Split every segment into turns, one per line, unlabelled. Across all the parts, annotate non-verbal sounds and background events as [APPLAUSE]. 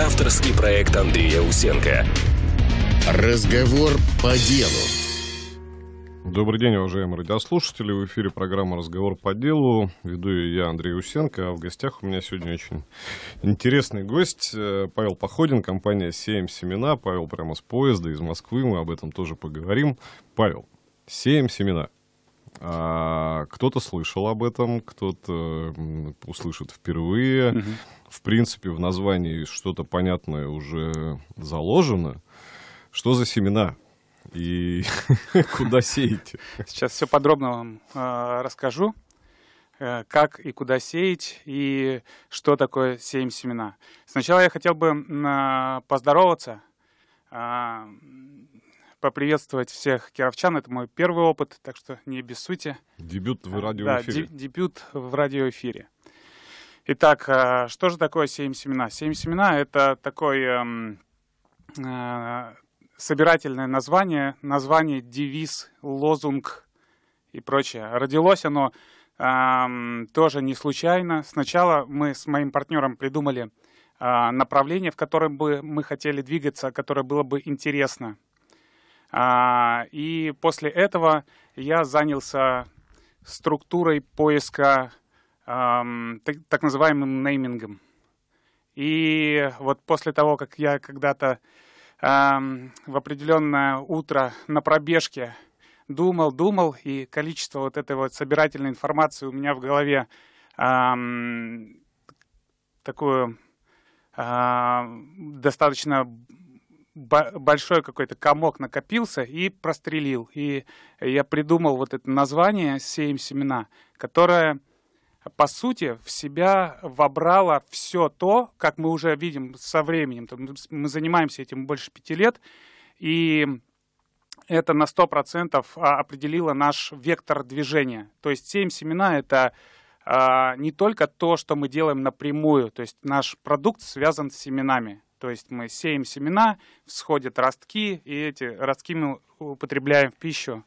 Авторский проект Андрея Усенко. Разговор по делу. Добрый день, уважаемые радиослушатели. В эфире программа «Разговор по делу». Веду ее я, Андрей Усенко. А в гостях у меня сегодня очень интересный гость. Э, Павел Походин, компания «Сеем семена». Павел прямо с поезда из Москвы. Мы об этом тоже поговорим. Павел, «Сеем семена» А, кто-то слышал об этом, кто-то услышит впервые. В принципе, в названии что-то понятное уже заложено. Что за семена? И [LAUGHS] куда сеять? Сейчас все подробно вам
э, расскажу, э, как и куда сеять, и что такое сеем семена. Сначала я хотел бы э, поздороваться поприветствовать всех кировчан. Это мой первый опыт, так что не обессудьте.
Дебют в
радиоэфире. Да, дебют в радиоэфире. Итак, а, что же такое семь семена? Семь семена — это такое эм, э, собирательное название, название, девиз, лозунг и прочее. Родилось оно э, тоже не случайно. Сначала мы с моим партнером придумали а, направление, в котором бы мы хотели двигаться, которое было бы интересно — а, и после этого я занялся структурой поиска, так называемым неймингом. И вот после того, как я когда-то в определенное утро на пробежке думал, думал, и количество вот этой вот собирательной информации у меня в голове эм, такую э, достаточно большой какой-то комок накопился и прострелил. И я придумал вот это название «Сеем семена», которое, по сути, в себя вобрало все то, как мы уже видим со временем. Мы занимаемся этим больше пяти лет, и это на 100% а, определило наш вектор движения. То есть «Сеем семена» — это а, не только то, что мы делаем напрямую, то есть наш продукт связан с семенами, то есть мы сеем семена, всходят ростки, и эти ростки мы употребляем в пищу.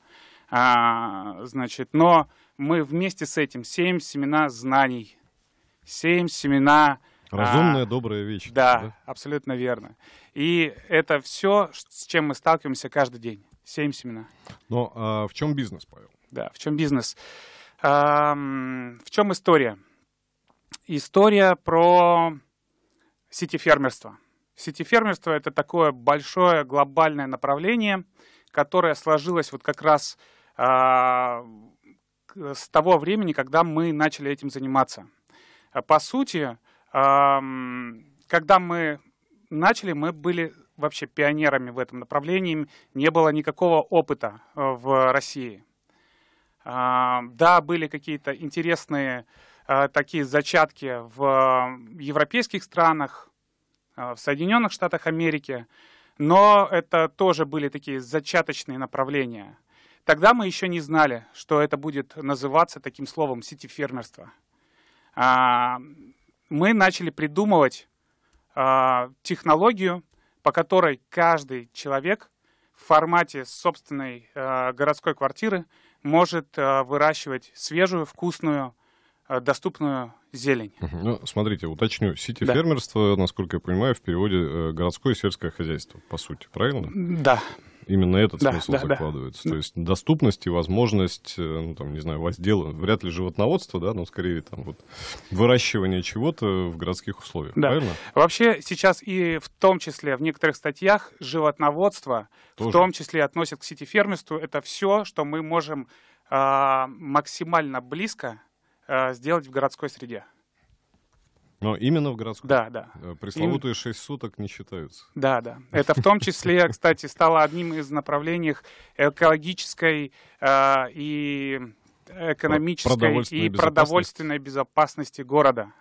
А, значит, но мы вместе с этим сеем семена знаний, сеем семена... Разумная, а,
добрая вещь.
Да, да, абсолютно верно. И это все, с чем мы сталкиваемся каждый день. Сеем семена.
Но а в чем бизнес, Павел? Да, в чем бизнес?
А, в чем история? История про сети фермерства. Сетифермерство — это такое большое глобальное направление, которое сложилось вот как раз а, с того времени, когда мы начали этим заниматься. А, по сути, а, когда мы начали, мы были вообще пионерами в этом направлении, не было никакого опыта э, в России. А, да, были какие-то интересные э, такие зачатки в э, европейских странах, а, в Соединенных Штатах Америки, но это тоже были такие зачаточные направления. Тогда мы еще не знали, что это будет называться таким словом сетифермерство. А, мы начали придумывать а, технологию, по которой каждый человек в формате собственной городской квартиры может выращивать свежую, вкусную, доступную зелень.
Угу. Ну, смотрите, уточню. Сити фермерство, да. насколько я понимаю, в переводе э, городское и сельское хозяйство, по сути, правильно? Да. Именно этот да, смысл да, закладывается. Да. То есть доступность и возможность, э, ну, там, не знаю, воздела, вряд ли животноводство, да, но скорее там вот выращивание чего-то в городских условиях, да. правильно?
Вообще сейчас и в том числе в некоторых статьях животноводство Тоже. в том числе относят к сити фермерству. Это все, что мы можем а, максимально близко Э, сделать в городской среде.
Но именно в городской? Да, да. Э, пресловутые Им... 6 суток не считаются.
Да, да. Это в том числе, [LAUGHS] кстати, стало одним из направлений экологической э, и экономической продовольственной и продовольственной безопасности города.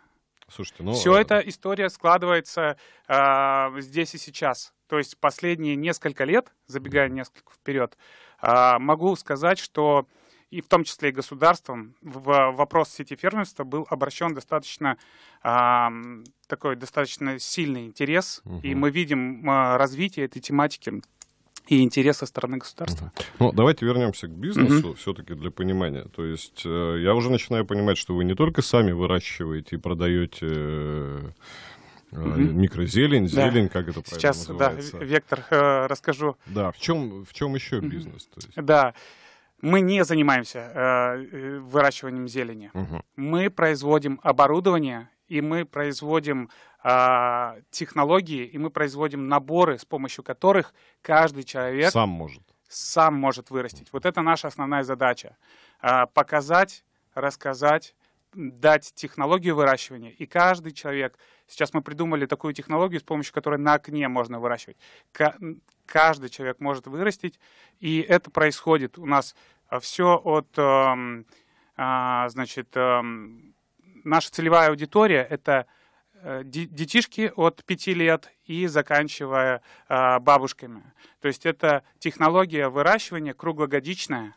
Слушайте, ну... Все э, эта история складывается э, здесь и сейчас. То есть последние несколько лет, забегая несколько вперед, э, могу сказать, что э, и в том числе и государством, в вопрос сети фермерства был обращен достаточно а, такой достаточно сильный интерес, угу. и мы видим а, развитие этой тематики и интересы стороны государства. Uh
Ну, давайте вернемся к бизнесу, uh все-таки для понимания. То есть э, я уже начинаю понимать, что вы не только сами выращиваете и продаете э, э, uh -huh. микрозелень, зелень, да. как это Сейчас,
называется. да, вектор э, расскажу.
Да, в чем, в чем еще uh -huh. бизнес? То есть?
Да, мы не занимаемся э, э выращиванием зелени. Угу. Мы производим оборудование, и мы производим э, технологии, и мы производим наборы, с помощью которых каждый человек сам может, сам может вырастить. Вот это наша основная задача. Э, показать, рассказать, дать технологию выращивания. И каждый человек, сейчас мы придумали такую технологию, с помощью которой на окне можно выращивать. К каждый человек может вырастить, и это происходит у нас а Все от, эм, а, значит, эм, наша целевая аудитория — это э, детишки от 5 лет и заканчивая а, бабушками. То есть это технология выращивания круглогодичная,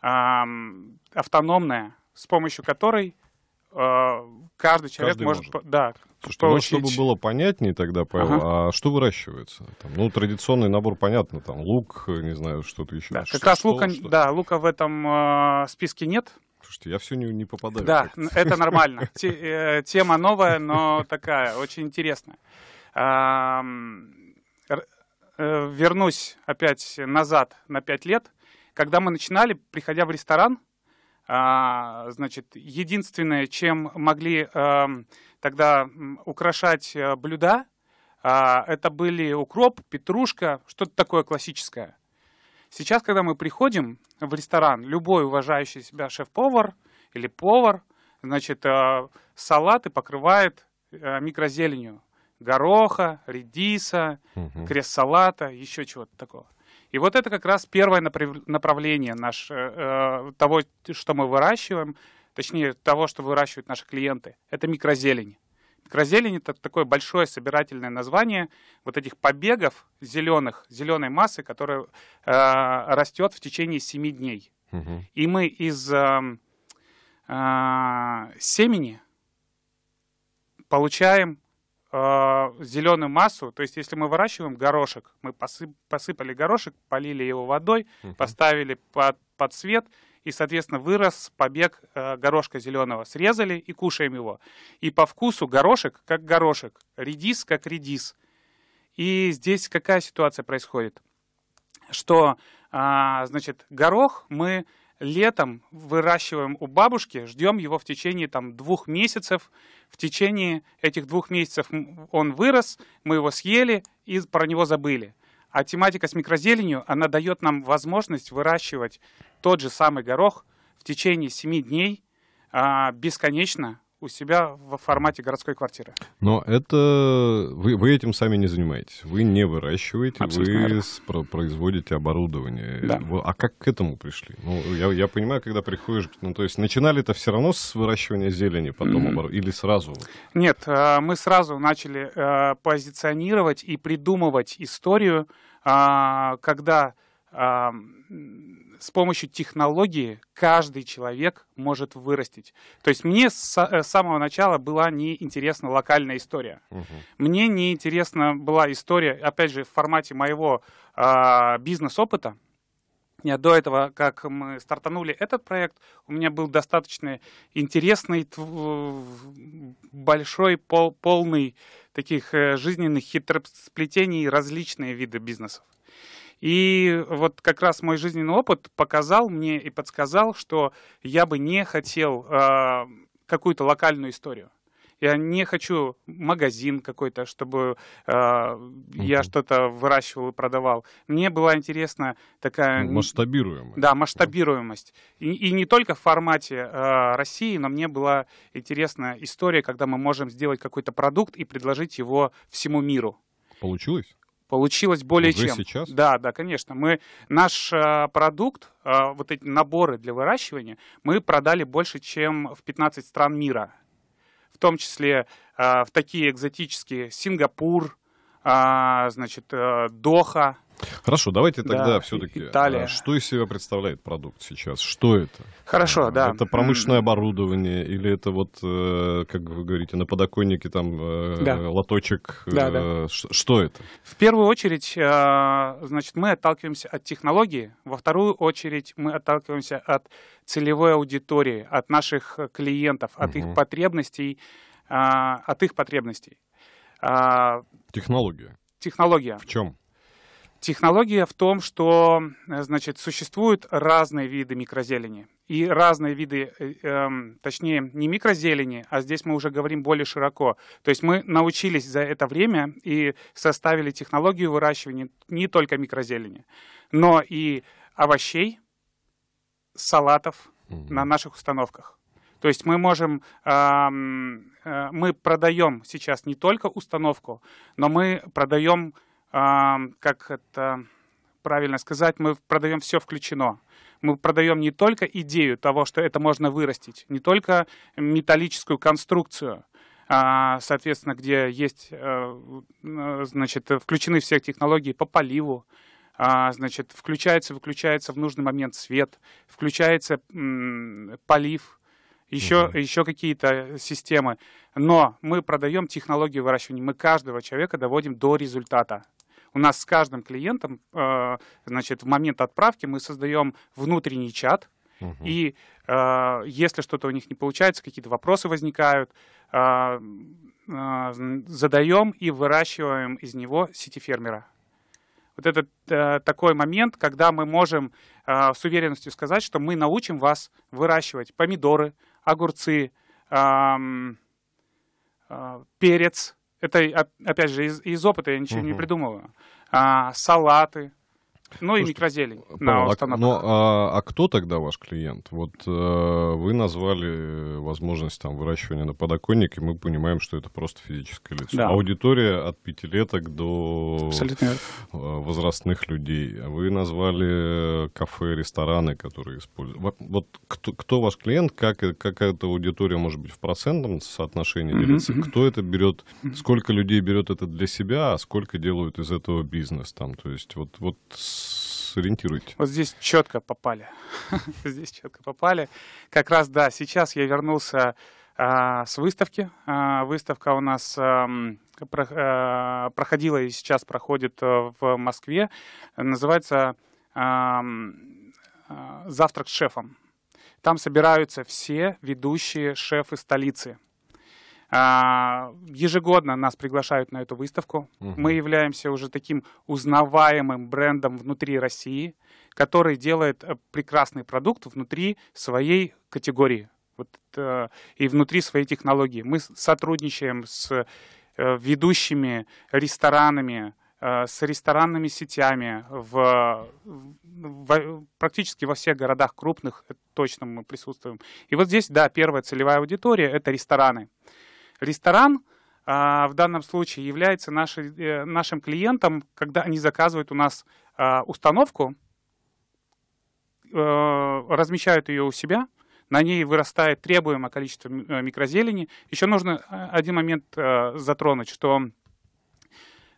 автономная, с помощью которой — а, каждый человек каждый может, может. Да, Слушайте, ну, получить... ну, чтобы было
понятнее тогда, Павел, ага. а что выращивается? Там, ну, традиционный набор, понятно, там лук, не знаю, что-то еще. Да, что, как раз что, лука, что?
да, лука в этом э, списке нет.
Слушайте, я все не, не попадаю. Да, это нормально.
[LAUGHS] Э, тема новая, но такая, очень интересная. Э, вернусь опять назад на пять лет. Когда мы начинали, приходя в ресторан, а, значит, единственное, чем могли эм, тогда украшать э, блюда, а, это были укроп, петрушка, что-то такое классическое. Сейчас, когда мы приходим в ресторан, любой уважающий себя шеф-повар или повар, значит, э, салаты покрывает э, микрозеленью. Гороха, редиса, угу. крест-салата, еще чего-то такого. И вот это как раз первое направление наш, э, э, того, что мы выращиваем, точнее того, что выращивают наши клиенты. Это микрозелень. Микрозелень это такое большое собирательное название вот этих побегов зеленых, зеленой массы, которая э, растет в течение 7 дней. Угу. И мы из э, э, семени получаем а, зеленую массу, то есть если мы выращиваем горошек, мы посып, посыпали горошек, полили его водой, угу. поставили под, под свет, и, соответственно, вырос побег э, горошка зеленого. Срезали и кушаем его. И по вкусу горошек как горошек, редис как редис. И здесь какая ситуация происходит? Что, э, значит, горох мы летом выращиваем у бабушки, ждем его в течение там, двух месяцев. В течение этих двух месяцев он вырос, мы его съели и про него забыли. А тематика с микрозеленью, она дает нам возможность выращивать тот же самый горох в течение 7 дней а, бесконечно у себя в формате городской квартиры.
Но это вы, вы этим сами не занимаетесь. Вы не выращиваете, Абсолютно вы производите оборудование. Да. А как к этому пришли? Ну, я, я понимаю, когда приходишь, ну, то есть начинали это все равно с выращивания зелени, потом mm-hmm. обор... или сразу?
Нет, э, мы сразу начали э, позиционировать и придумывать историю, а, когда а, с помощью технологии каждый человек может вырастить. То есть мне э, с, самого начала была неинтересна локальная история. Угу. Мне неинтересна была история, опять же, в формате моего э, бизнес-опыта. Я до этого, как мы стартанули этот проект, у меня был достаточно интересный, большой, пол, полный таких э, жизненных хитросплетений различные виды бизнесов. И вот как раз мой жизненный опыт показал мне и подсказал, что я бы не хотел э, какую-то локальную историю. Я не хочу магазин какой-то, чтобы э, mm я что-то выращивал и продавал. Мне была интересна такая... Масштабируемость. Да, масштабируемость. И, и не только в формате э, России, но мне была интересна история, когда мы можем сделать какой-то продукт и предложить его всему миру. Получилось? получилось более Уже чем. сейчас? Да, да, конечно. Мы, наш э, продукт, э, вот эти наборы для выращивания, мы продали больше, чем в 15 стран мира. В том числе э, в такие экзотические Сингапур, а, значит, э, Доха.
Хорошо, давайте тогда да, все-таки, э, Италия. что из себя представляет продукт сейчас? Что это? Хорошо, да. Это промышленное mm оборудование или это вот, э, как вы говорите, на подоконнике там да. лоточек? Да, да. Что это?
В первую очередь, значит, мы отталкиваемся от технологии, во вторую очередь мы отталкиваемся от целевой аудитории, от наших клиентов, от угу. их потребностей, а, от их потребностей. А,
технология.
Технология. В чем? Технология в том, что э, значит, существуют разные виды микрозелени. И разные виды, э, эм, точнее, не микрозелени, а здесь мы уже говорим более широко. То есть мы научились за это время и составили технологию выращивания не только микрозелени, но и овощей, салатов mm-hmm. на наших установках. То есть мы можем э, Э, мы продаем сейчас не только установку, но мы продаем, а, как это правильно сказать, мы продаем все включено. Мы продаем не только идею того, что это можно вырастить, не только металлическую конструкцию, а, соответственно, где есть, э, э, значит, включены все технологии по поливу, а, значит, включается, выключается в нужный момент свет, включается полив, еще, угу. еще какие-то э, системы. Но мы продаем технологию выращивания. Мы каждого человека доводим до результата. У нас с каждым клиентом, э, значит, в момент отправки мы создаем внутренний чат, угу. и э, если что-то у них не получается, какие-то вопросы возникают, задаем и выращиваем из него сетифермера. Вот это такой момент, когда мы можем с уверенностью сказать, что мы научим вас выращивать помидоры, огурцы, эм, э, перец. Это, опять же, из, из опыта я ничего угу. не придумываю. А, салаты, ну и микрозелень Павел, э, на установку.
А ну, Но, а, а кто тогда ваш клиент? Вот э, вы назвали возможность там выращивания на подоконнике, мы понимаем, что это просто физическое лицо. Да. Аудитория от пятилеток до Абсолютно. Э, возрастных людей. Вы назвали кафе, рестораны, которые используют. Вот, вот кто, кто ваш клиент, как, как эта аудитория может быть в процентном соотношении делится, mm-hmm. кто это берет, сколько людей берет это для себя, а сколько делают из этого бизнес там. То есть вот, вот с сориентируйте. Вот здесь четко
попали. [LAUGHS] здесь четко попали. Как раз, да, сейчас я вернулся а, с выставки. А, выставка у нас а, проходила и сейчас проходит э, в Москве. Называется «Завтрак с шефом». Там собираются все ведущие шефы столицы – а, ежегодно нас приглашают на эту выставку. Угу. Мы являемся уже таким узнаваемым брендом внутри России, который делает э, прекрасный продукт внутри своей категории вот, э, и внутри своей технологии. Мы сотрудничаем с э, ведущими ресторанами, с ресторанными сетями в, в, практически во всех городах крупных, точно мы присутствуем. И вот здесь, да, первая целевая аудитория — это рестораны. Ресторан а, в данном случае является наши, э, нашим клиентом, когда они заказывают у нас а, установку, э, размещают ее у себя, на ней вырастает требуемое количество э, микрозелени. Еще нужно один момент затронуть, что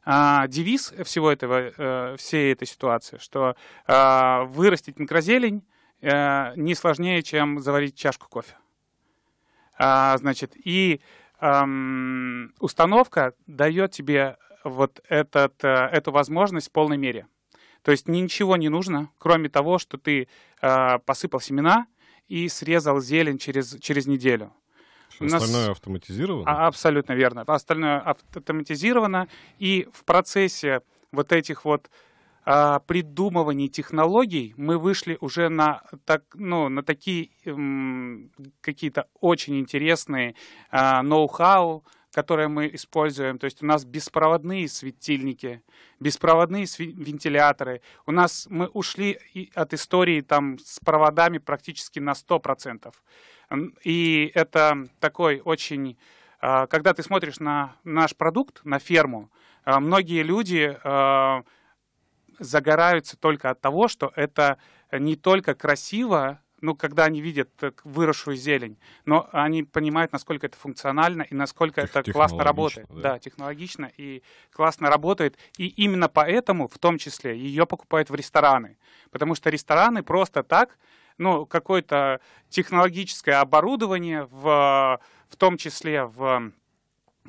а, девиз всего этого, всей этой ситуации, что вырастить микрозелень не сложнее, чем заварить чашку кофе. значит, и эм, установка дает тебе вот этот, э, эту возможность в полной мере. То есть ничего не нужно, кроме того, что ты э, посыпал семена и срезал зелень через, через неделю.
Нас... Остальное автоматизировано? А,
абсолютно верно. Остальное автоматизировано. И в процессе вот этих вот а, придумывании технологий мы вышли уже на, так, ну, на такие эм, какие-то очень интересные а, ноу-хау, которые мы используем. То есть у нас беспроводные светильники, беспроводные вентиляторы. У нас мы ушли от истории там с проводами практически на 100%. И это такой очень... А, когда ты смотришь на наш продукт, на ферму, а, многие люди загораются только от того, что это не только красиво, ну, когда они видят э, выросшую зелень, но они понимают, насколько это функционально и насколько Тех, это классно работает. Да. да, технологично и классно работает. И именно поэтому, в том числе, ее покупают в рестораны. Потому что рестораны просто так, ну, какое-то технологическое оборудование, в, в том числе в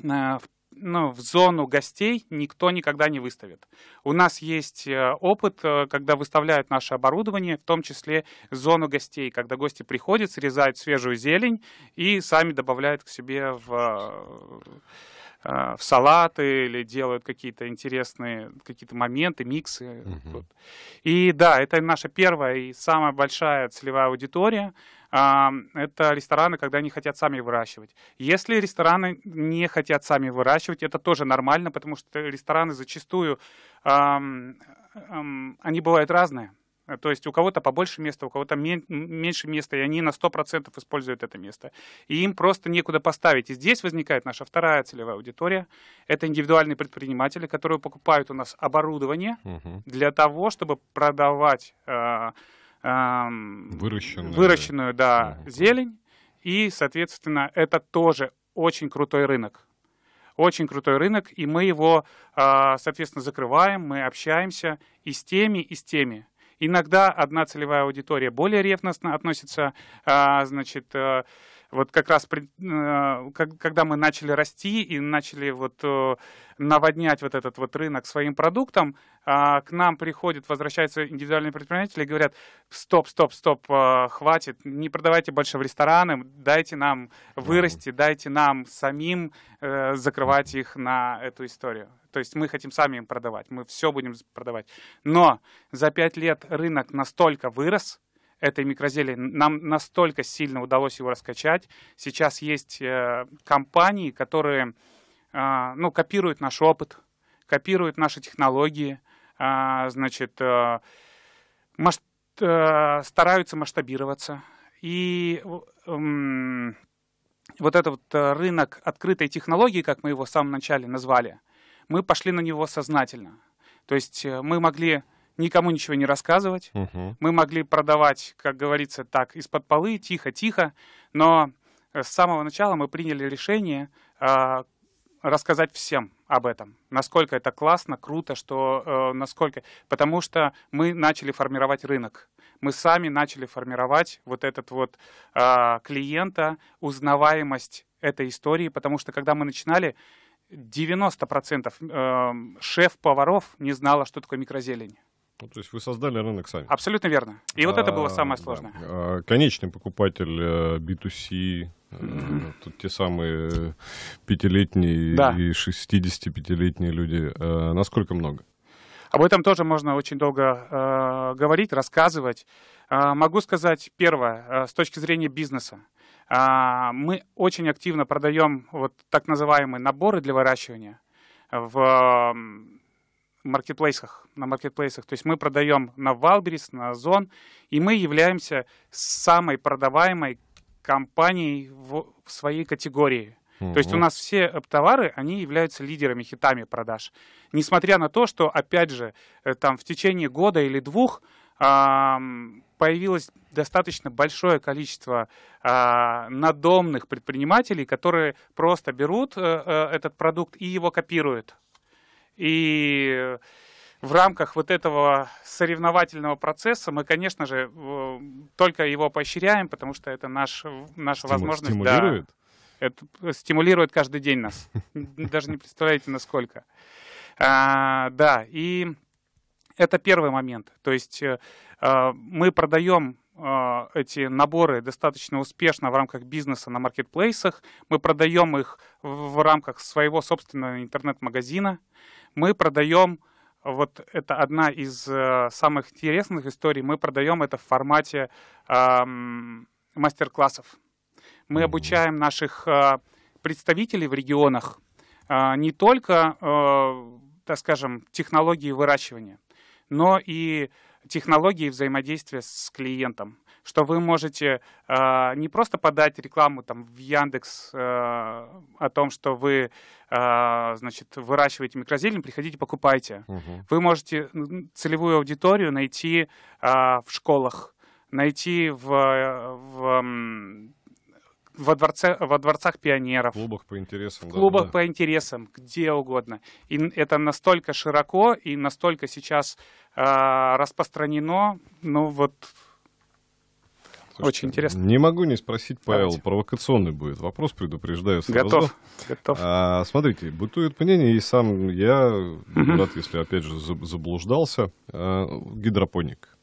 э, в ну, в зону гостей никто никогда не выставит. У нас есть э, опыт, э, когда выставляют наше оборудование, в том числе зону гостей, когда гости приходят, срезают свежую зелень и сами добавляют к себе в э, в салаты или делают какие-то интересные какие-то моменты, миксы. Угу. И да, это наша первая и самая большая целевая аудитория это рестораны, когда они хотят сами выращивать. Если рестораны не хотят сами выращивать, это тоже нормально, потому что рестораны зачастую, они бывают разные. То есть у кого-то побольше места, у кого-то меньше места, и они на 100% используют это место. И им просто некуда поставить. И здесь возникает наша вторая целевая аудитория. Это индивидуальные предприниматели, которые покупают у нас оборудование угу. для того, чтобы продавать а, эм, выращенную, выращенную да, зелень. И, соответственно, это тоже очень крутой рынок. Очень крутой рынок, и мы его, э, соответственно, закрываем, мы общаемся и с теми, и с теми. Иногда одна целевая аудитория более ревностно относится, э, значит, э, вот как раз э, когда мы начали расти и начали вот э, наводнять вот этот вот рынок своим продуктом, а, к нам приходят, возвращаются индивидуальные предприниматели и говорят, стоп, стоп, стоп, э, хватит, не продавайте больше в рестораны, дайте нам вырасти, дайте нам самим закрывать их на эту историю. То есть мы хотим сами им продавать, мы все будем продавать. Но за пять лет рынок настолько вырос, этой микрозелии. Нам настолько сильно удалось его раскачать. Сейчас есть э, компании, которые э, ну, копируют наш опыт, копируют наши технологии, э, значит, стараются масштабироваться. И эм, вот этот рынок открытой технологии, как мы его в самом начале назвали, мы пошли на него сознательно. То есть мы могли никому ничего не рассказывать. Угу. Мы могли продавать, как говорится, так, из-под полы, тихо-тихо, но э, с самого начала мы приняли решение э, рассказать всем об этом, насколько это классно, круто, что э, насколько, потому что мы начали формировать рынок, мы сами начали формировать вот этот вот э, клиента, узнаваемость этой истории, потому что когда мы начинали, 90% э, эм, шеф-поваров не знала, что такое микрозелень.
Ну, то есть вы создали рынок
сами. Абсолютно верно. И а, вот это было самое сложное. А,
да. А, конечный покупатель B2C, э, э, тут те самые пятилетние да. и 65-летние люди, э, насколько много?
Об этом тоже можно очень долго э, говорить, рассказывать. Э, могу сказать первое, э, с точки зрения бизнеса. Э, мы очень активно продаем вот так называемые наборы для выращивания в маркетплейсах, на маркетплейсах. То есть мы продаем на Валберис, на Озон, и мы являемся самой продаваемой компанией в, в своей категории. То есть у нас все товары, они являются лидерами, хитами продаж. Несмотря на то, что, опять же, э, там в течение года или двух появилось достаточно большое количество а, надомных предпринимателей, которые просто берут э, э, этот продукт и его копируют. И в рамках вот этого соревновательного процесса мы, конечно же, только его поощряем, потому что это наш, наша Стиму, возможность. Стимулирует? Да, это стимулирует каждый день нас. [LAUGHS] Даже не представляете, насколько. А, да, и это первый момент. То есть э, а, мы продаем а, эти наборы достаточно успешно в рамках бизнеса на маркетплейсах. Мы продаем их в рамках своего собственного интернет-магазина мы продаем, вот это одна из э, самых интересных историй, мы продаем это в формате эм, мастер-классов. Мы обучаем наших э, представителей в регионах э, не только, э, так скажем, технологии выращивания, но и технологии взаимодействия с клиентом что вы можете э, не просто подать рекламу там в Яндекс э, о том, что вы э, значит выращиваете микрозелень, приходите покупайте. Угу. Вы можете целевую аудиторию найти э, в школах, найти в, э, в во, дворце, во дворцах пионеров. В клубах по интересам. В клубах да, по интересам, где угодно. И это настолько широко и настолько сейчас э, распространено, ну вот
Слушайте, Очень интересно. Не могу не спросить, Павел, Давайте. провокационный будет вопрос, предупреждаю сразу. Готов, готов. А, смотрите, бытует мнение, и сам я, угу. рад, если опять же заблуждался, а, гидропоник.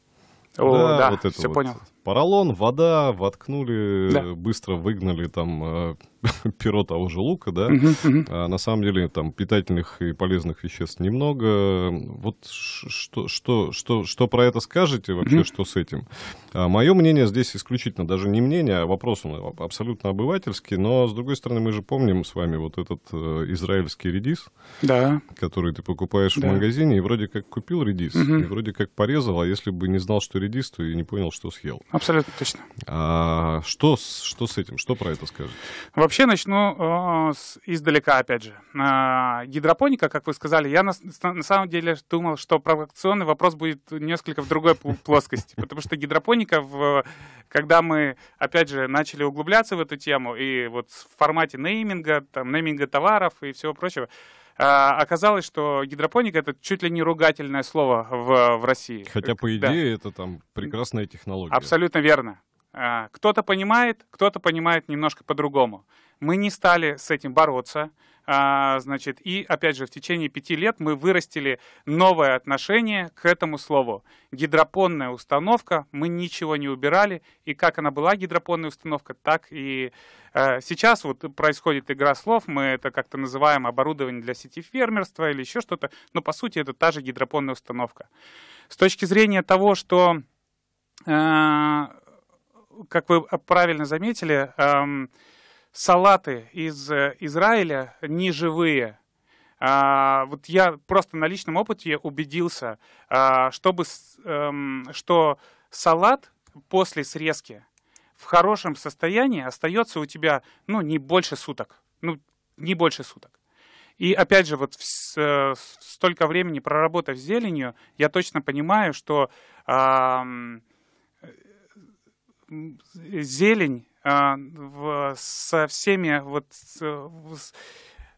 О, да, да вот это все вот. понял поролон, вода, воткнули, да. быстро выгнали там э, [LAUGHS] перо того а же лука, да. Угу, угу. А на самом деле там питательных и полезных веществ немного. Вот что, что, что, что про это скажете вообще, угу. что с этим? А мое мнение здесь исключительно даже не мнение, а вопрос он абсолютно обывательский, но с другой стороны мы же помним с вами вот этот э, израильский редис, да. который ты покупаешь да. в магазине и вроде как купил редис, угу. и вроде как порезал, а если бы не знал, что редис, то и не понял, что съел. Абсолютно точно. А, что, что с этим? Что про это скажешь?
Вообще начну о, а, с, издалека, опять же. А, гидропоника, как вы сказали, я на, на самом деле думал, что провокационный вопрос будет несколько в другой плоскости, потому что гидропоника, в, когда мы, опять же, начали углубляться в эту тему, и вот в формате нейминга, там, нейминга товаров и всего прочего, а, оказалось, что гидропоника это чуть ли не ругательное слово в, в России.
Хотя, по э, идее, да. это там прекрасная технология. Абсолютно
верно. А, кто-то понимает, кто-то понимает немножко по-другому. Мы не стали с этим бороться. А, значит, и, опять же, в течение пяти лет мы вырастили новое отношение к этому слову. Гидропонная установка, мы ничего не убирали, и как она была гидропонная установка, так и э, сейчас вот происходит игра слов, мы это как-то называем оборудование для сети фермерства или еще что-то, но, по сути, это та же гидропонная установка. С точки зрения того, что, э, как вы правильно заметили, эм, салаты из э, Израиля не живые. А, вот я просто на личном опыте убедился, а, чтобы, эм, что салат после срезки в хорошем состоянии остается у тебя, ну, не больше суток. Ну, не больше суток. И опять же, вот э, столько времени проработав зеленью, я точно понимаю, что э, зелень а, в, со всеми вот с,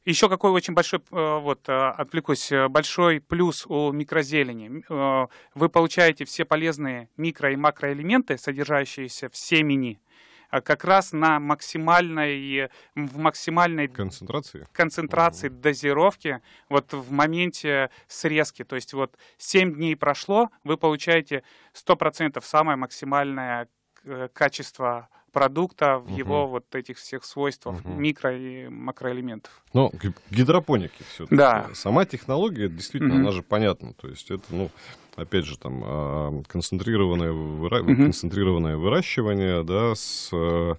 еще какой очень большой, а, вот, а, отвлекусь, э, большой плюс у микрозелени. Вы получаете все полезные микро- и макроэлементы, содержащиеся в семени, как раз на максимальной, в максимальной концентрации, концентрации угу. дозировки вот в моменте срезки. То есть вот 7 дней прошло, вы получаете 100% самое максимальное э, качество продукта, в угу. его вот этих всех свойствах угу. микро и макроэлементов.
Ну, гидропоники все-таки. Да. Сама технология действительно, угу. она же понятна. То есть это, ну, опять же, там а, концентрированное, выра... угу. концентрированное выращивание, да, с э,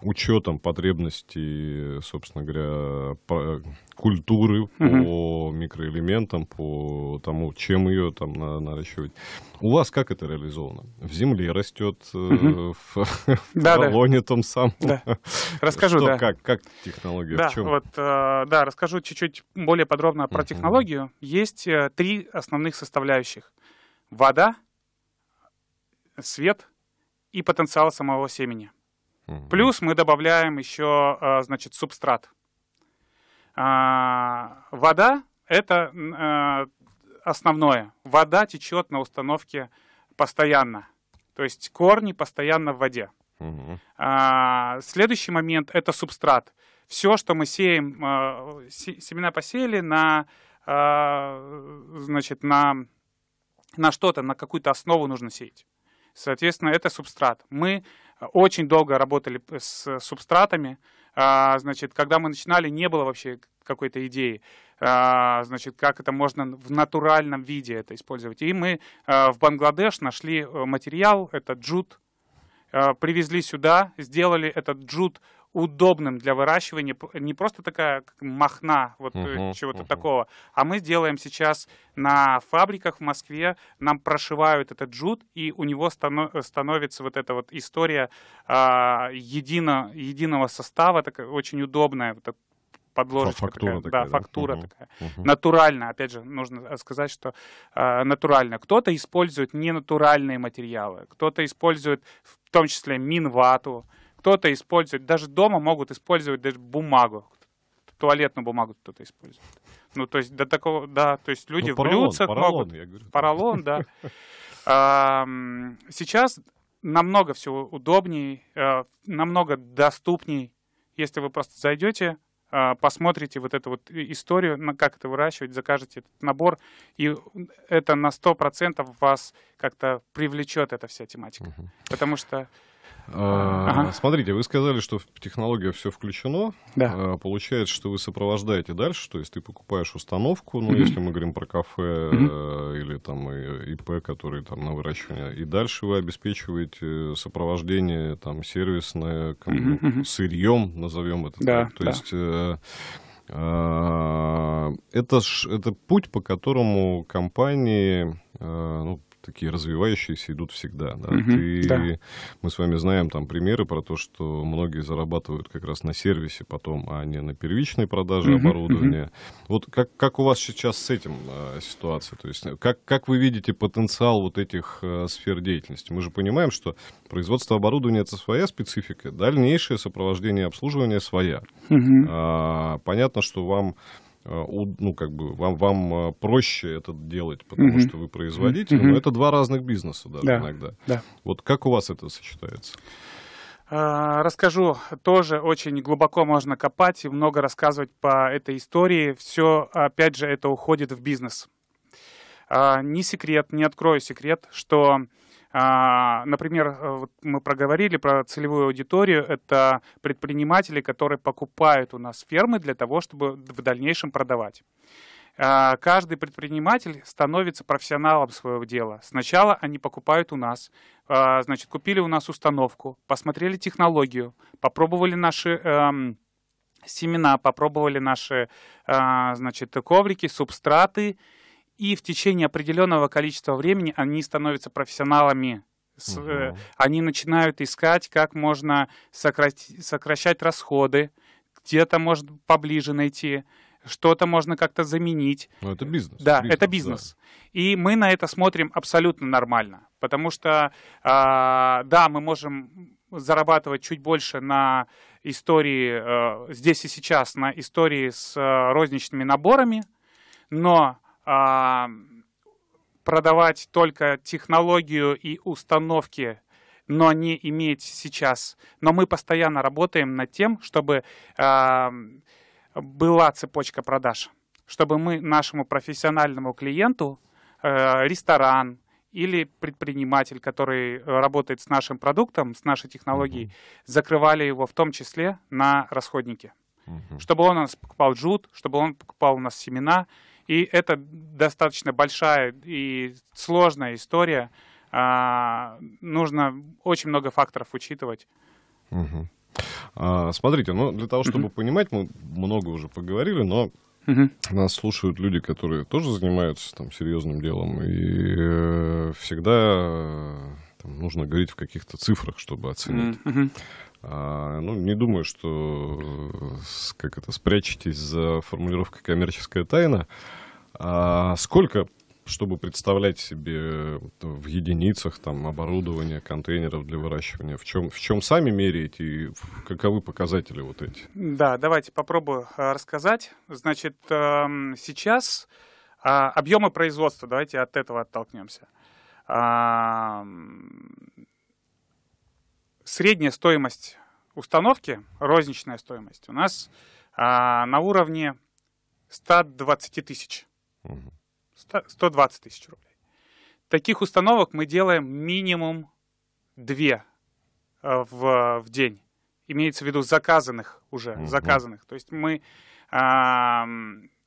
учетом потребностей, собственно говоря, культуры угу. по микроэлементам, по тому, чем ее там надо наращивать. У вас как это реализовано? В земле растет, угу. Э, [LAUGHS] в, да, в колоне да. том самом. Да. Расскажу, Что, да. Как, как технология? Да, в чем? Вот,
э, да, расскажу чуть-чуть более подробно про угу. технологию. Есть э, три основных составляющих. Вода, свет и потенциал самого семени. Угу. Плюс мы добавляем еще, э, значит, субстрат. А, вода — это э, основное. Вода течет на установке постоянно. То есть корни постоянно в воде. Угу. Следующий момент — это субстрат. Все, что мы сеем, э, семена посеяли на, значит, на, на что-то, на какую-то основу нужно сеять. Соответственно, это субстрат. Мы очень долго работали с субстратами. А, значит, когда мы начинали, не было вообще какой-то идеи, а, значит, как это можно в натуральном виде это использовать. И мы а, в Бангладеш нашли э, материал, это джут, привезли сюда, сделали этот джут удобным для выращивания, не просто такая как махна, вот угу, чего-то угу. такого, а мы делаем сейчас на фабриках в Москве, нам прошивают этот джут, и у него стано э, становится вот эта вот история а, едино, единого состава, такая очень удобная, вот эта подложечка фактура такая, такая да, фактура угу, такая, угу. натурально, опять же, нужно э, сказать, что э, натурально. Кто-то использует ненатуральные материалы, кто-то использует в том числе минвату, кто-то использует, даже дома могут использовать даже бумагу, туалетную бумагу кто-то использует. Ну, то есть до такого, да, то есть люди ну, поролон, в люцах поролон, могут. Я говорю. Поролон, да. [LAUGHS] Сейчас намного всего удобней, э, намного доступней, если вы просто зайдете, э, посмотрите вот эту вот историю, как это выращивать, закажете этот набор, и это на 100% вас как-то привлечет эта вся тематика. Потому что
а, ага. Смотрите, вы сказали, что в технологию все включено. Да. А, получается, что вы сопровождаете дальше, то есть ты покупаешь установку, ну, если мы говорим про кафе э, или там ИП, которые там на выращивание, и дальше вы обеспечиваете сопровождение там сервисное сырьем, назовем это да, То да. есть э, а, это, ж, это путь, по которому компании э, ну, такие развивающиеся идут всегда. Да? Угу, Ты, да. Мы с вами знаем там примеры про то, что многие зарабатывают как раз на сервисе потом, а не на первичной продаже угу, оборудования. Угу. Вот как, как у вас сейчас с этим э, ситуация? То есть э, как, как вы видите потенциал вот этих э, сфер деятельности? Мы же понимаем, что производство оборудования — это своя специфика, дальнейшее сопровождение обслуживания своя. Угу. А, понятно, что вам Э, ну, как бы, вам, вам э, проще это делать, потому угу. что вы производитель, угу. но это два разных бизнеса даже да. иногда. Да. Вот как у вас это сочетается?
А, расскажу тоже очень глубоко можно копать и много рассказывать по этой истории. Все, опять же, это уходит в бизнес. А, не секрет, не открою секрет, что а, например, э, мы проговорили про целевую аудиторию. Это предприниматели, которые покупают у нас фермы для того, чтобы в дальнейшем продавать а, каждый предприниматель становится профессионалом своего дела. Сначала они покупают у нас, а, значит, купили у нас установку, посмотрели технологию, попробовали наши эм, семена, попробовали наши, значит, коврики, субстраты, и в течение определенного количества времени они становятся профессионалами. С, угу. э, они начинают искать, как можно сократи, сокращать расходы, где-то может поближе найти, что-то можно как-то заменить.
Но ну, это бизнес. Да, бизнес, это бизнес.
Да. И мы на это смотрим абсолютно нормально, потому что, э, да, мы можем зарабатывать чуть больше на истории э, здесь и сейчас, на истории с э, розничными наборами, но продавать только технологию и установки, но не иметь сейчас. Но мы постоянно работаем над тем, чтобы э, была цепочка продаж, чтобы мы нашему профессиональному клиенту, э, ресторан или предприниматель, который работает с нашим продуктом, с нашей технологией, mm-hmm. закрывали его в том числе на расходники. Mm-hmm. Чтобы он у нас покупал джут, чтобы он покупал у нас семена, и это достаточно большая и сложная история. А, нужно очень много факторов учитывать.
Угу. А, смотрите, ну для того, чтобы угу. понимать, мы много уже поговорили, но Угу. Нас слушают люди, которые тоже занимаются там серьезным делом, и э, всегда э, там, нужно говорить в каких-то цифрах, чтобы оценить. Угу. А, ну, не думаю, что э, как это, спрячетесь за формулировкой коммерческая тайна. А сколько, чтобы представлять себе в единицах там, оборудование, контейнеров для выращивания, в чем, в чем сами меряете и каковы показатели вот эти?
Да, давайте попробую э, рассказать. Значит, эм, сейчас а, объемы производства, давайте от этого оттолкнемся средняя стоимость установки, розничная стоимость у нас а, на уровне 120 тысяч. 120 тысяч рублей. Таких установок мы делаем минимум две а, в, в день. Имеется в виду заказанных уже, заказанных. То есть мы а,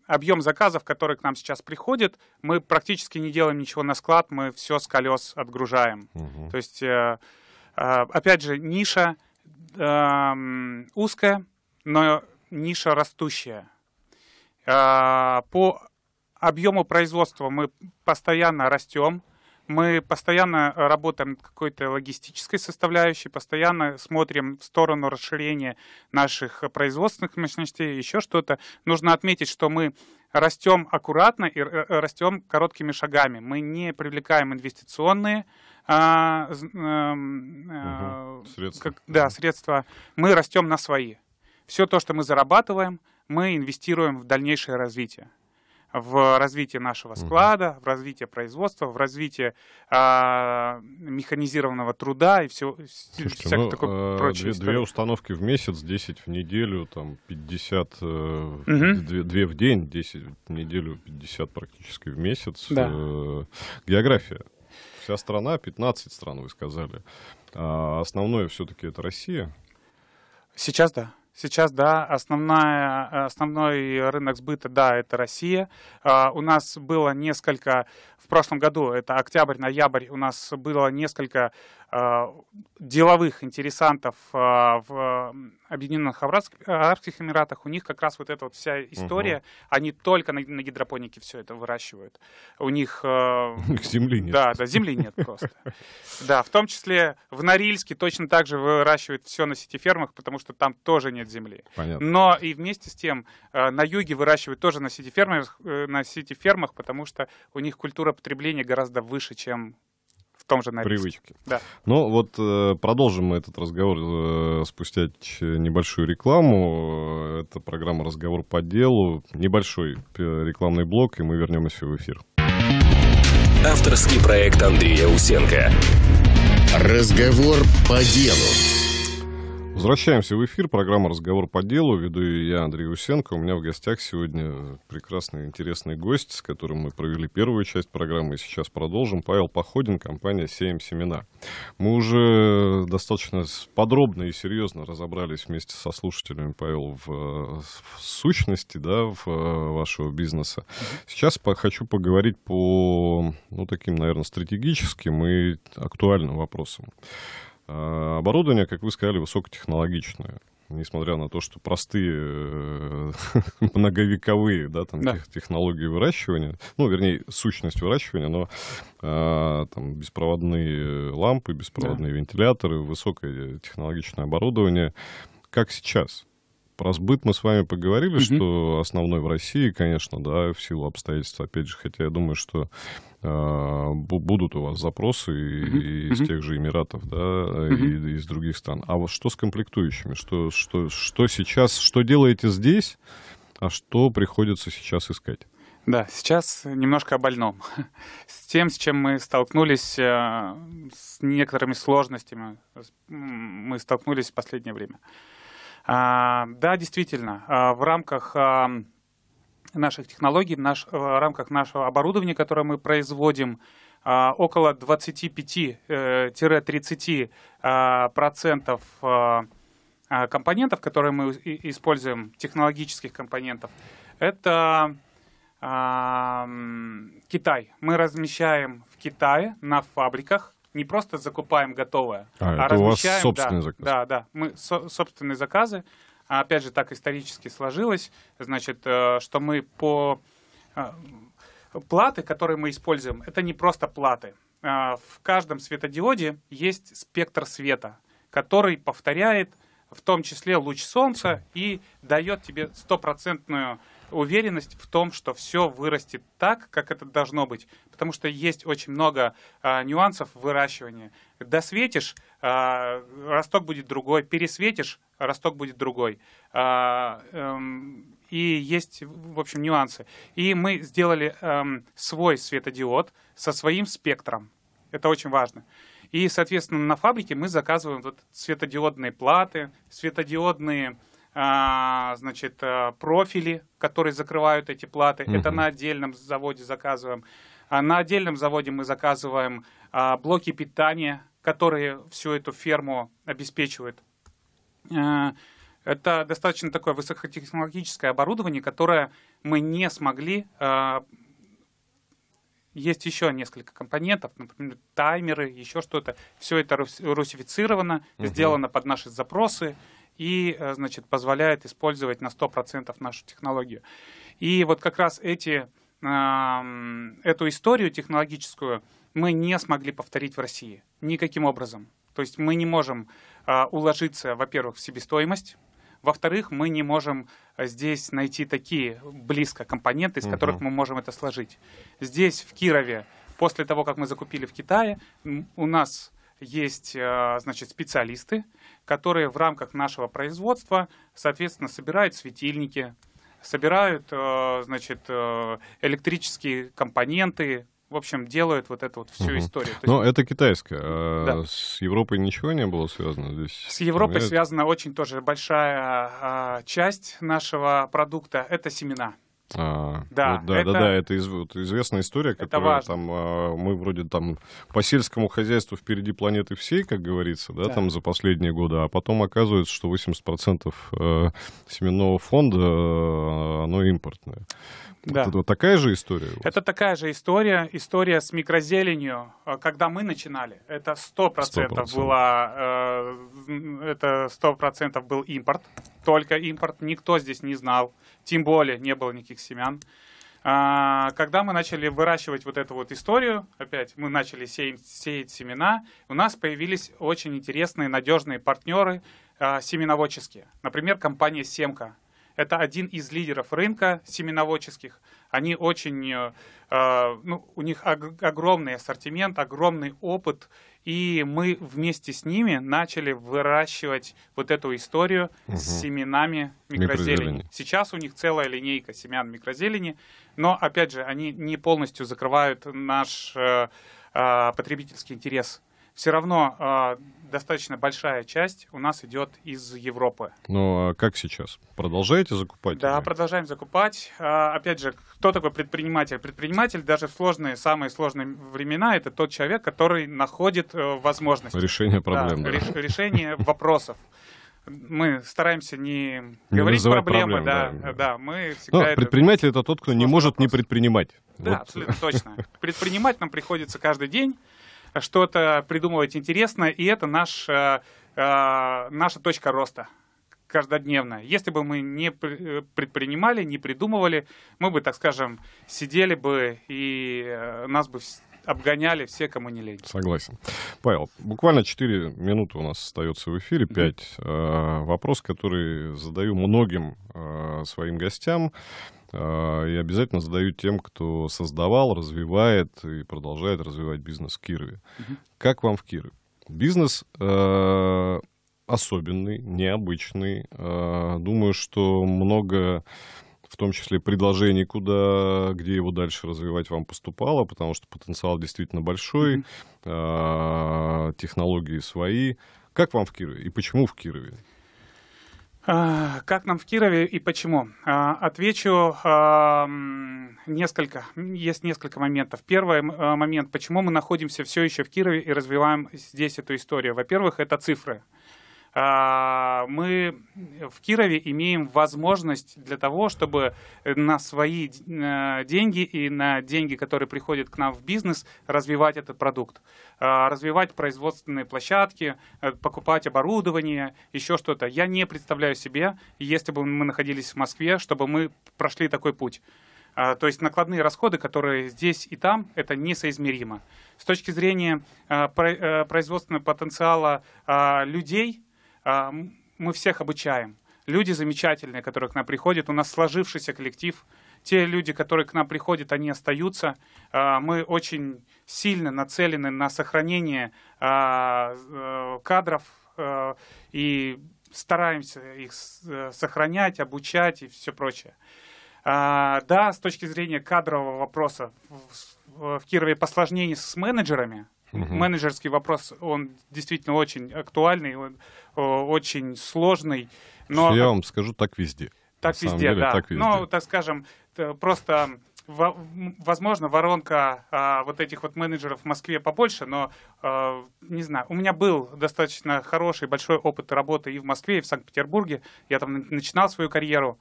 объем заказов, который к нам сейчас приходит, мы практически не делаем ничего на склад, мы все с колес отгружаем. То есть э, а, опять же, ниша эм, узкая, но ниша растущая. А, по объему производства мы постоянно растем, мы постоянно работаем какой-то логистической составляющей, постоянно смотрим в сторону расширения наших производственных мощностей, еще что-то. Нужно отметить, что мы растем аккуратно и э, э, растем короткими шагами. Мы не привлекаем инвестиционные а, эм, э, угу. средства. Как, да, средства. Мы растем на свои. Все то, что мы зарабатываем, мы инвестируем в дальнейшее развитие в развитии нашего склада, в развитии производства, в развитии а, механизированного труда и все Слушайте, всякой ну, такой а, прочей две, две
установки в месяц, 10 в неделю, там 50, угу. Э, две, две в день, 10 в неделю, 50 практически в месяц. Да. Э, география. Вся страна, 15 стран, вы сказали. А основное все-таки это Россия. Сейчас да.
Сейчас, да, основная, основной рынок сбыта, да, это Россия. А, у нас было несколько, в прошлом году, это октябрь, ноябрь, у нас было несколько Э, деловых интересантов э, в Объединенных Арабских Эмиратах, у них как раз вот эта вот вся история, угу. они только на, на гидропонике все это выращивают. У них... К э, [LAUGHS] земли нет. Да, да, земли нет просто. [LAUGHS] Да, в том числе в Норильске точно так же выращивают все на фермах потому что там тоже нет земли. Но и вместе с тем на юге выращивают тоже на сетифермах, на сетифермах потому что у них культура потребления гораздо выше, чем том же нариске. Привычки.
Да. Ну вот э, продолжим мы этот разговор э, спустя небольшую рекламу. Э, это программа «Разговор по делу». Небольшой рекламный блок, и мы вернемся в эфир. Авторский проект Андрея Усенко. «Разговор по делу». Возвращаемся в эфир. Программа «Разговор по делу». Веду ее я, Андрей Усенко. У меня в гостях сегодня прекрасный, интересный гость, с которым мы провели первую часть программы и сейчас продолжим. Павел Походин, компания «Сеем семена». Мы уже достаточно подробно и серьезно разобрались вместе со слушателями, Павел, в, в сущности да, в, э, вашего бизнеса. Сейчас по, хочу поговорить по ну, таким, наверное, стратегическим и актуальным вопросам. А, оборудование, как вы сказали, высокотехнологичное несмотря на то, что простые э, [LAUGHS] многовековые да, там, да. технологии выращивания, ну, вернее, сущность выращивания, но э, там, беспроводные лампы, беспроводные да. вентиляторы, высокое технологичное оборудование, как сейчас. Про сбыт мы с вами поговорили, угу. что основной в России, конечно, да, в силу обстоятельств, опять же, хотя я думаю, что а, будут у вас запросы mm-hmm. из mm-hmm. тех же Эмиратов, да, mm-hmm. и из других стран. А вот что с комплектующими? Что, что, что сейчас, что делаете здесь, а что приходится сейчас искать? Да,
сейчас немножко о больном. [LAUGHS] С тем, с чем мы столкнулись, э, с некоторыми сложностями мы столкнулись в последнее время. А, да, действительно, а, в рамках а, наших технологий, наш, в рамках нашего оборудования, которое мы производим, около 25-30% э, компонентов, которые мы используем, технологических компонентов, это Китай. Мы размещаем в Китае на фабриках не просто закупаем готовое, а, а это размещаем. У вас собственный да, заказ. да, да. Мы со собственные заказы. А опять же, так исторически сложилось, значит, э, что мы по э, платы, которые мы используем, это не просто платы. А в каждом светодиоде есть спектр света, который повторяет в том числе луч солнца, и дает тебе стопроцентную уверенность в том, что все вырастет так, как это должно быть. Потому что есть очень много а, нюансов выращивания. Досветишь, а, росток будет другой. Пересветишь, росток будет другой. А, эм, и есть, в общем, нюансы. И мы сделали эм, свой светодиод со своим спектром. Это очень важно. И, соответственно, на фабрике мы заказываем вот светодиодные платы, светодиодные а, значит, а, профили, которые закрывают эти платы. Угу. Это на отдельном заводе заказываем. А, на отдельном заводе мы заказываем блоки питания, которые всю эту ферму обеспечивают. Это достаточно такое высокотехнологическое оборудование, которое мы не смогли есть еще несколько компонентов, например, таймеры, еще что-то. Все это русифицировано, угу. сделано под наши запросы и, э, значит, позволяет использовать на 100% нашу технологию. И вот как раз эти, э, эту историю технологическую мы не смогли повторить в России никаким образом. То есть мы не можем э, уложиться, во-первых, в себестоимость, во-вторых, мы не можем э, здесь найти такие близко компоненты, из угу. которых мы можем это сложить. Здесь, в Кирове, после того, как мы закупили в Китае, у нас есть э, значит, специалисты, которые в рамках нашего производства, соответственно, собирают светильники, собирают э, значит, электрические компоненты, в общем, делают вот эту вот всю угу. историю. То Но это
китайская. А да. С Европой ничего не было связано здесь? С Европой Нет.
связана очень тоже большая а, часть нашего продукта. Это семена.
А, да, вот, да, это, да, да, это из, вот, известная история, которая там э, мы вроде там по сельскому хозяйству впереди планеты всей, как говорится, да, да. там за последние годы, а потом оказывается, что 80% э, семенного фонда, э, оно импортное. Да. это вот такая же история?
Это такая же история. История с микрозеленью. А, когда мы начинали, это 100%, 100%. была... Э, это 100% был импорт. Только импорт. Никто здесь не знал. Тем более не было никаких семян. А, когда мы начали выращивать вот эту вот историю, опять мы начали сеять, сеять семена, у нас появились очень интересные, надежные партнеры а, семеноводческие. Например, компания «Семка» это один из лидеров рынка семеноводческих. Они очень, э, э, ну, у них огромный ассортимент, огромный опыт, и мы вместе с ними начали выращивать вот эту историю угу. с семенами микрозелени. микрозелени. Сейчас у них целая линейка семян микрозелени, но опять же они не полностью закрывают наш э, э, потребительский интерес все равно э, достаточно большая часть у нас идет из Европы.
Ну а как сейчас? Продолжаете закупать? Да, или?
продолжаем закупать. А, опять же, кто такой предприниматель? Предприниматель даже в сложные, самые сложные времена это тот человек, который находит э, возможность.
Решение проблем. Да, да.
Реш, решение [LAUGHS] вопросов мы стараемся не,
не говорить проблемы, проблем, да, да,
да. мы всегда. Ну, это... Предприниматель
это тот, кто не может вопрос. не предпринимать. Да, вот. абсолютно точно.
[LAUGHS] Предпринимать нам приходится каждый день, что-то придумывать интересное, и это наш, э, э, наша точка роста каждодневно. Если бы мы не э, предпринимали, не придумывали, мы бы, так скажем, сидели бы и нас бы обгоняли все, кому не лень.
Согласен. Павел, буквально 4 минуты у нас остается в эфире, 5. Mm-hmm. Вопрос, который задаю многим своим гостям. А, и обязательно задаю тем, кто создавал, развивает и продолжает развивать бизнес в Кирове. Угу. Как вам в Кирове? Бизнес э, особенный, необычный. Э, думаю, что много в том числе предложений, куда, где его дальше развивать вам поступало, потому что потенциал действительно большой, mm э, технологии свои. Как вам в Кирове и почему в Кирове? А,
как нам в Кирове и почему? А, отвечу а, несколько. Есть несколько моментов. Первый момент, почему мы находимся все еще в Кирове и развиваем здесь эту историю. Во-первых, это цифры. А, мы в Кирове имеем возможность для того, чтобы на свои э, деньги и на деньги, которые приходят к нам в бизнес, развивать этот продукт, а, развивать производственные площадки, э, покупать оборудование, еще что-то. Я не представляю себе, если бы мы находились в Москве, чтобы мы прошли такой путь. А, то есть накладные расходы, которые здесь и там, это несоизмеримо. С точки зрения э, производственного потенциала людей, а, мы всех обучаем. Люди замечательные, которые к нам приходят. У нас сложившийся коллектив. Те люди, которые к нам приходят, они остаются. А, мы очень сильно нацелены на сохранение а, э, кадров э, и стараемся их э, сохранять, обучать и все прочее. Да, с точки зрения кадрового вопроса, в Кирове посложнее с менеджерами, Угу. Менеджерский вопрос, он действительно очень актуальный, он очень сложный. Но... Я вам скажу, так везде. Так На везде, деле, да. Так везде. Но, ну, так скажем, просто возможно, воронка а, вот этих вот менеджеров в Москве побольше, но а, не знаю. У меня был достаточно хороший, большой опыт работы и в Москве, и в Санкт-Петербурге. Я там начинал свою карьеру.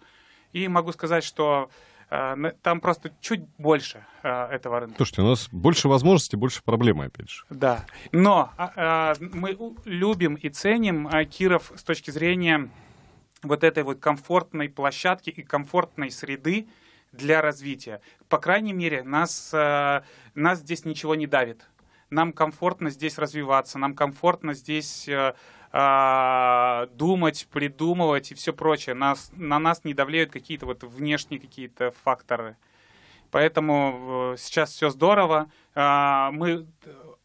И могу сказать, что а, там просто чуть больше а, этого рынка.
Слушайте, у нас больше возможностей, больше проблем, опять же.
Да, но а, мы любим и ценим Киров с точки зрения вот этой вот комфортной площадки и комфортной среды для развития. По крайней мере, нас, нас здесь ничего не давит. Нам комфортно здесь развиваться, нам комфортно здесь а, думать, придумывать и все прочее. Нас, на нас не давляют какие-то вот внешние какие-то факторы. Поэтому э, сейчас все здорово. А, мы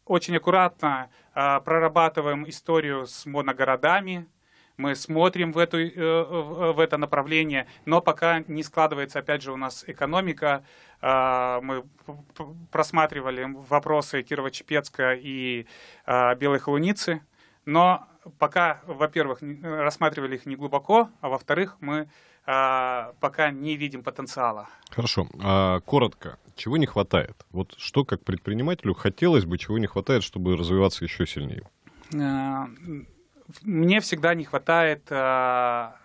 очень аккуратно а, прорабатываем историю с моногородами. Мы смотрим в, эту, э, в это направление, но пока не складывается, опять же, у нас экономика. Мы просматривали вопросы Кирова-Чепецка и Белой Холуницы но пока, во-первых, рассматривали их не глубоко, а во-вторых, мы а, пока не видим потенциала.
Хорошо. А, коротко, чего не хватает? Вот что как предпринимателю хотелось бы, чего не хватает, чтобы развиваться еще сильнее?
Э, мне всегда не хватает а,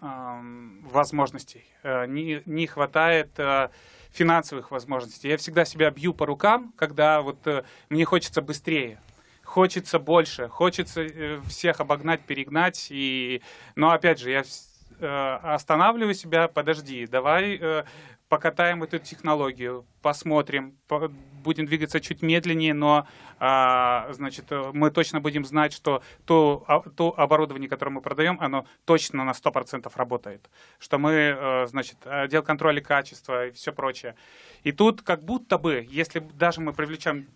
а, возможностей, э, не, хватает... Э, финансовых возможностей. Я всегда себя бью по рукам, когда вот мне хочется быстрее хочется больше, хочется э, всех обогнать, перегнать. И... Но опять же, я э, останавливаю себя, подожди, давай э, покатаем эту технологию, посмотрим, будем двигаться чуть медленнее, но а, значит, мы точно будем знать, что то, а, то оборудование, которое мы продаем, оно точно на 100% работает. Что мы, значит, отдел контроля качества и все прочее. И тут как будто бы, если даже мы привлечем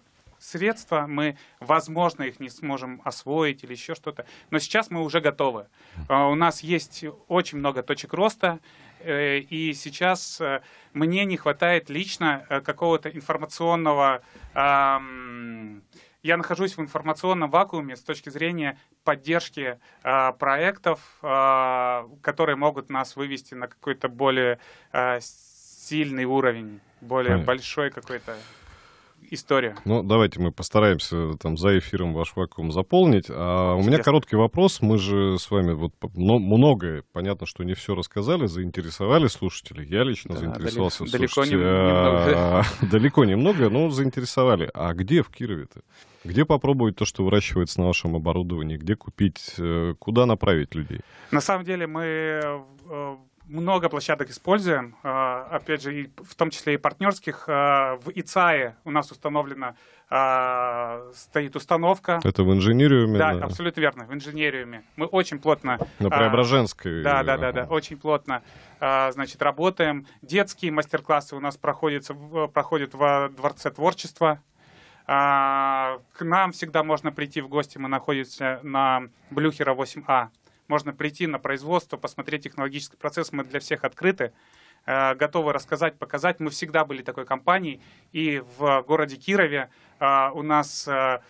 средства, мы, возможно, их не сможем освоить или еще что-то, но сейчас мы уже готовы. А, у нас есть очень много точек роста, э, и сейчас э, мне не хватает лично э, какого-то информационного... Я нахожусь в информационном вакууме с точки зрения поддержки а, проектов, а, которые могут нас вывести на какой-то более сильный уровень, более Понятно. большой какой-то история.
Ну, давайте мы постараемся там за эфиром ваш вакуум заполнить. А у меня короткий вопрос. Мы же с вами вот многое, понятно, что не все рассказали, заинтересовали слушателей. Я лично да, заинтересовался далеко, слушателей. А, [LAUGHS] далеко не, Далеко немного, но заинтересовали. А где в Кирове-то? Где попробовать то, что выращивается на вашем оборудовании? Где купить? Э, куда направить людей?
На самом деле мы э, э, много площадок используем, а, опять же, в том числе и партнерских. А, в ИЦАе у нас установлена а, стоит установка. Это в
инженериуме? Да, да,
абсолютно верно, в инженериуме. Мы очень плотно... На Преображенской. Да, да, да, да, очень плотно значит, работаем. Детские мастер-классы у нас проходят, проходят во Дворце творчества. К нам всегда можно прийти в гости. Мы находимся на Блюхера 8А. Можно прийти на производство, посмотреть технологический процесс. Мы для всех открыты, э, готовы рассказать, показать. Мы всегда были такой компанией. И в городе Кирове э, у нас э,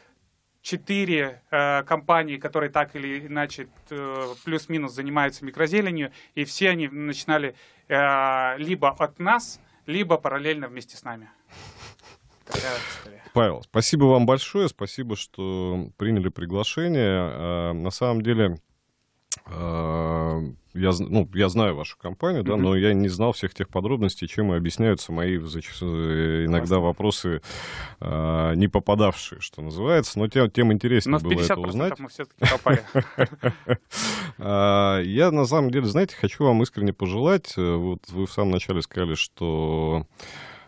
четыре компании, которые так или иначе плюс-минус занимаются микрозеленью, и все они начинали либо от нас, либо параллельно вместе с нами.
Павел, спасибо вам большое, спасибо, что приняли приглашение. на самом деле Э, я, ну, я знаю вашу компанию, да, но я не знал всех тех подробностей, чем и объясняются мои э, иногда вопросы, а, не попадавшие, что называется, но тем, тем интереснее но было это узнать. мы все-таки попали. [LAUGHS] А, я, на самом деле, знаете, хочу вам искренне пожелать, вот вы в самом начале сказали, что...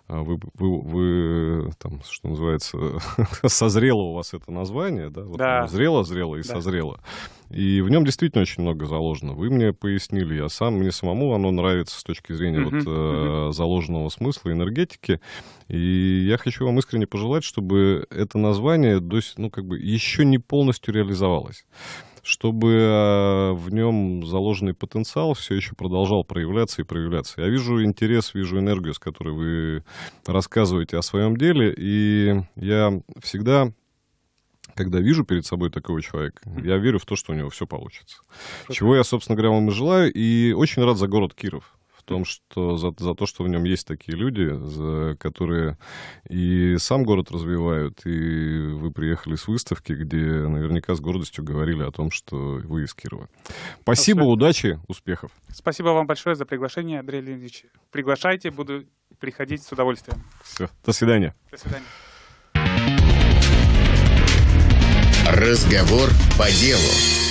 А вы, вы, вы э, там, что называется, [LAUGHS] созрело у вас это название, да? Вот да. Зрело, зрело и да. созрело. И в нем действительно очень много заложено. Вы мне пояснили, я а сам, мне самому оно нравится с точки зрения вот, uh заложенного смысла, энергетики. И я хочу вам искренне пожелать, чтобы это название, ну, как бы, еще не полностью реализовалось чтобы э, в нем заложенный потенциал все еще продолжал проявляться и проявляться. Я вижу интерес, вижу энергию, с которой вы рассказываете о своем деле, и я всегда когда вижу перед собой такого человека, я верю в то, что у него все получится. Чего я, собственно говоря, вам и желаю. И очень рад за город Киров том, что за, за то, что в нем есть такие люди, за, которые и сам город развивают, и вы приехали с выставки, где наверняка с гордостью говорили о том, что вы из Кирова. Спасибо, Спасибо. удачи, успехов. Спасибо
вам большое за приглашение, Андрей Леонидович. Приглашайте, буду приходить с удовольствием.
Все, до свидания. До свидания. Разговор по делу.